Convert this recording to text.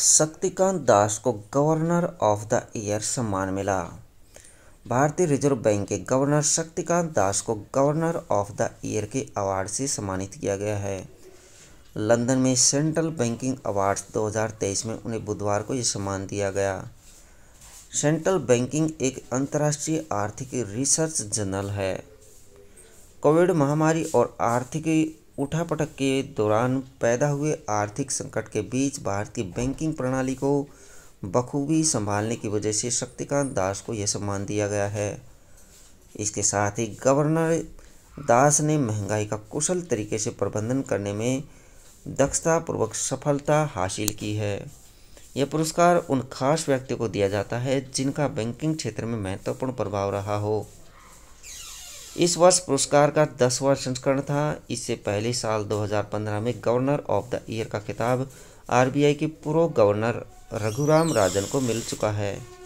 शक्तिकांत दास को governor of the year सम्मान मिला भारतीय रिजर्व बैंक के गवर्नर शक्तिकांत दास को गवर्नर ऑफ द ईयर के अवार्ड से सम्मानित किया गया है लंदन में सेंट्रल बैंकिंग अवार्ड्स 2023 में उन्हें बुधवार को यह सम्मान दिया गया सेंट्रल बैंकिंग एक अंतर्राष्ट्रीय आर्थिक रिसर्च जर्नल है कोविड महामारी और आर्थिक उठापटक के दौरान पैदा हुए आर्थिक संकट के बीच भारत की बैंकिंग प्रणाली को बखूबी संभालने की वजह से शक्तिकांत दास को यह सम्मान दिया गया है इसके साथ ही गवर्नर दास ने महंगाई का कुशल तरीके से प्रबंधन करने में दक्षतापूर्वक सफलता हासिल की है यह पुरस्कार उन खास व्यक्तियों को दिया जाता है जिनका बैंकिंग क्षेत्र में महत्वपूर्ण प्रभाव रहा हो इस वर्ष पुरस्कार का दसवां संस्करण था इससे पहले साल 2015 में गवर्नर ऑफ द ईयर का खिताब आरबीआई के पूर्व गवर्नर रघुराम राजन को मिल चुका है